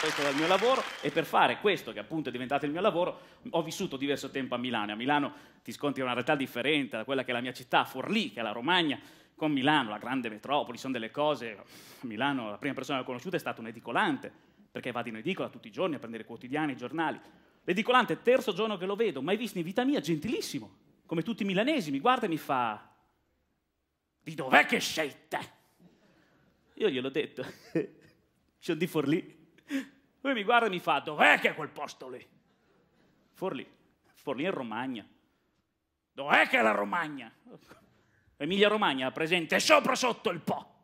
questo era il mio lavoro e per fare questo, che appunto è diventato il mio lavoro, ho vissuto diverso tempo a Milano. e A Milano ti scontri una realtà differente da quella che è la mia città, Forlì, che è la Romagna, con Milano, la grande metropoli, sono delle cose... A Milano la prima persona che ho conosciuto è stato un edicolante, perché vado in edicola tutti i giorni a prendere quotidiani, giornali. L'edicolante, terzo giorno che lo vedo, mai visto in vita mia, gentilissimo, come tutti i milanesi, mi guarda e mi fa... Di dov'è che sei te? Io gliel'ho detto, sono di Forlì. Lui mi guarda e mi fa, dov'è che è quel posto lì? Forlì, Forlì in Romagna. Dov'è che è la Romagna? Emilia Romagna presente sopra sotto il Po.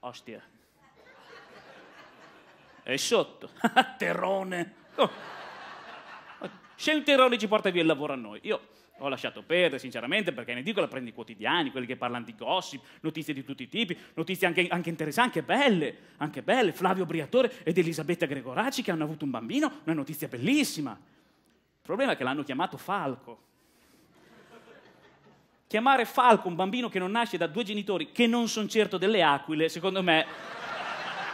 Ostia. È sotto. Terrone. Oh scelte errori ci porta via il lavoro a noi. Io ho lasciato perdere, sinceramente, perché ne dico la prendi i quotidiani, quelli che parlano di gossip, notizie di tutti i tipi, notizie anche, anche interessanti, anche belle, anche belle. Flavio Briatore ed Elisabetta Gregoraci che hanno avuto un bambino, una notizia bellissima. Il problema è che l'hanno chiamato Falco. Chiamare Falco un bambino che non nasce da due genitori che non sono certo delle aquile, secondo me,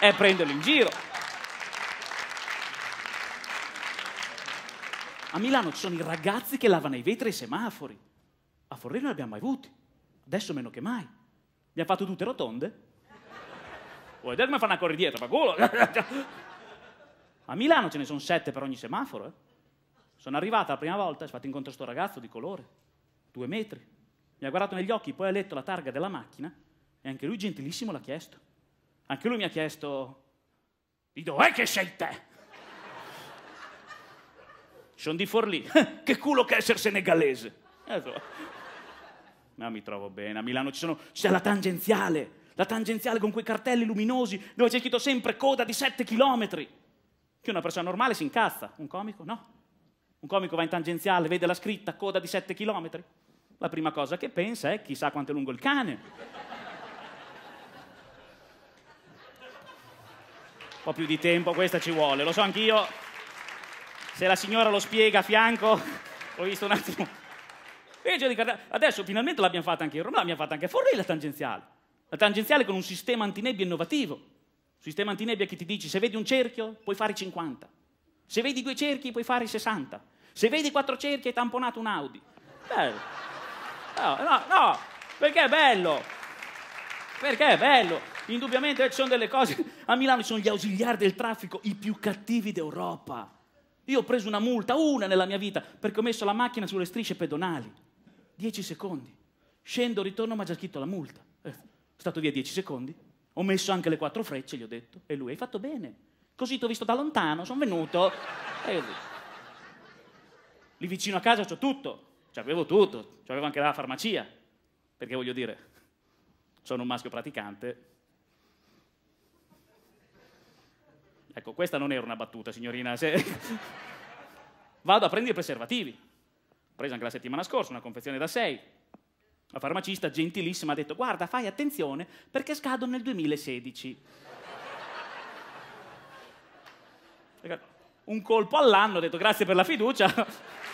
è prenderlo in giro. A Milano ci sono i ragazzi che lavano i vetri e i semafori. A Forlì non li abbiamo mai avuti. Adesso meno che mai. Mi ha fatto tutte rotonde. Vuoi vedere come fanno a correre dietro? Ma culo! A Milano ce ne sono sette per ogni semaforo. Eh? Sono arrivata la prima volta e ho fatto incontro a sto ragazzo di colore, due metri. Mi ha guardato negli occhi, poi ha letto la targa della macchina e anche lui gentilissimo l'ha chiesto. Anche lui mi ha chiesto, di dov'è che sei te? Sono di Forlì. Eh, che culo che è essere senegalese. Eh, Ma mi trovo bene. A Milano ci sono, c'è la tangenziale. La tangenziale con quei cartelli luminosi dove c'è scritto sempre coda di 7 chilometri. Che una persona normale si incazza. Un comico? No. Un comico va in tangenziale, vede la scritta coda di 7 chilometri. La prima cosa che pensa è chissà quanto è lungo il cane. Un po' più di tempo, questa ci vuole, lo so anch'io se la signora lo spiega a fianco, ho visto un attimo. Adesso finalmente l'abbiamo fatta anche in Roma, l'abbiamo fatta anche a Forlì la tangenziale. La tangenziale con un sistema antinebbia innovativo. Sistema antinebbia che ti dice se vedi un cerchio puoi fare 50, se vedi due cerchi puoi fare 60, se vedi quattro cerchi hai tamponato un Audi. Bello. No, no, no, perché è bello. Perché è bello. Indubbiamente ci sono delle cose. A Milano ci sono gli ausiliari del traffico, i più cattivi d'Europa io ho preso una multa, una nella mia vita, perché ho messo la macchina sulle strisce pedonali. Dieci secondi. Scendo, ritorno, ma ha già scritto la multa. Eh, è stato via dieci secondi. Ho messo anche le quattro frecce, gli ho detto. E lui, hai fatto bene. Così ti ho visto da lontano, sono venuto. E così. Lì vicino a casa c'ho tutto. C'avevo tutto. C'avevo anche la farmacia. Perché voglio dire, sono un maschio praticante, Ecco, questa non era una battuta, signorina. Se... Vado a prendere i preservativi. Ho preso anche la settimana scorsa una confezione da 6. La farmacista, gentilissima, ha detto: Guarda, fai attenzione perché scadono nel 2016. Ecco, un colpo all'anno, ho detto: Grazie per la fiducia.